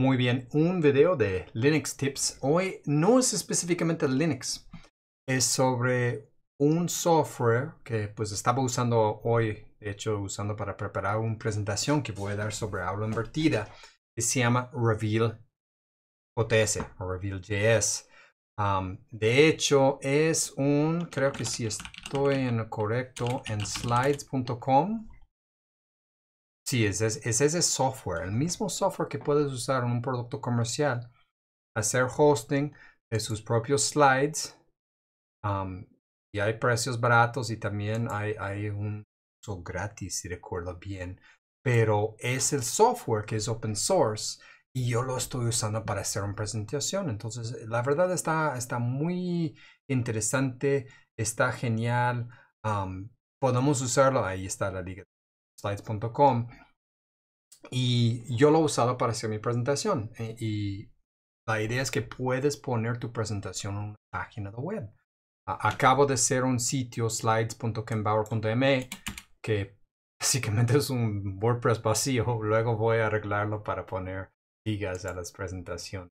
Muy bien, un video de Linux Tips. Hoy no es específicamente Linux, es sobre un software que pues estaba usando hoy, de hecho usando para preparar una presentación que voy a dar sobre aula invertida, que se llama Reveal OTS o Reveal.js. de hecho es un, creo que si estoy en correcto, en slides.com Sí, es, es, ese software, el mismo software que puedes usar en un producto comercial, hacer hosting de sus propios slides. y hay precios baratos y también hay, hay un uso gratis, si recuerdo bien. Pero es el software que es open source y yo lo estoy usando para hacer una presentación. Entonces, la verdad está, está muy interesante, está genial. podemos usarlo. Ahí está la liga slides.com. Y yo lo he usado para hacer mi presentación. Eh, y la idea es que puedes poner tu presentación en una página de web. Acabo de hacer un sitio slides.kenbauer.me que básicamente es un WordPress vacío. Luego voy a arreglarlo para poner ligas a las presentaciones.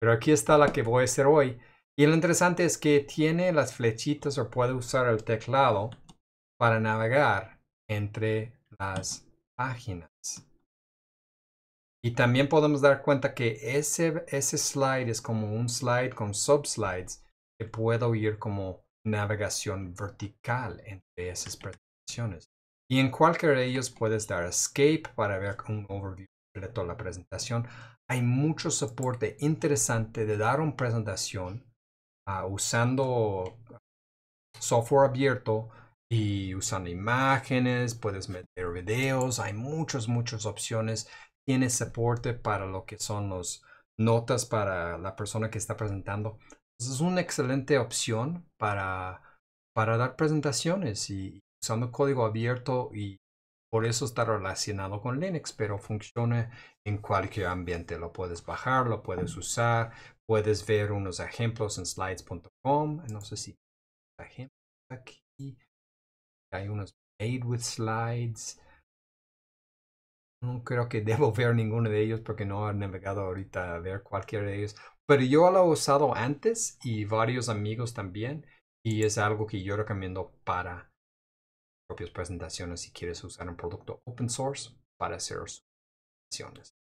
Pero aquí está la que voy a hacer hoy. Y lo interesante es que tiene las flechitas o puede usar el teclado para navegar entre las páginas. Y también podemos dar cuenta que ese, ese slide es como un slide con subslides que puedo ir como navegación vertical entre esas presentaciones. Y en cualquiera de ellos puedes dar escape para ver un overview completo de la presentación. Hay mucho soporte interesante de dar una presentación ah, usando software abierto y usando imágenes, puedes meter videos, hay muchas, muchas opciones. Tiene soporte para lo que son las notas para la persona que está presentando. es una excelente opción para, para dar presentaciones y usando código abierto y por eso está relacionado con Linux, pero funciona en cualquier ambiente. Lo puedes bajar, lo puedes usar, puedes ver unos ejemplos en slides.com. No sé si aquí. Hay unos made with slides. No creo que debo ver ninguno de ellos porque no he navegado ahorita a ver cualquiera de ellos. Pero yo lo he usado antes y varios amigos también. Y es algo que yo recomiendo para propias presentaciones si quieres usar un producto open source para hacer sus presentaciones.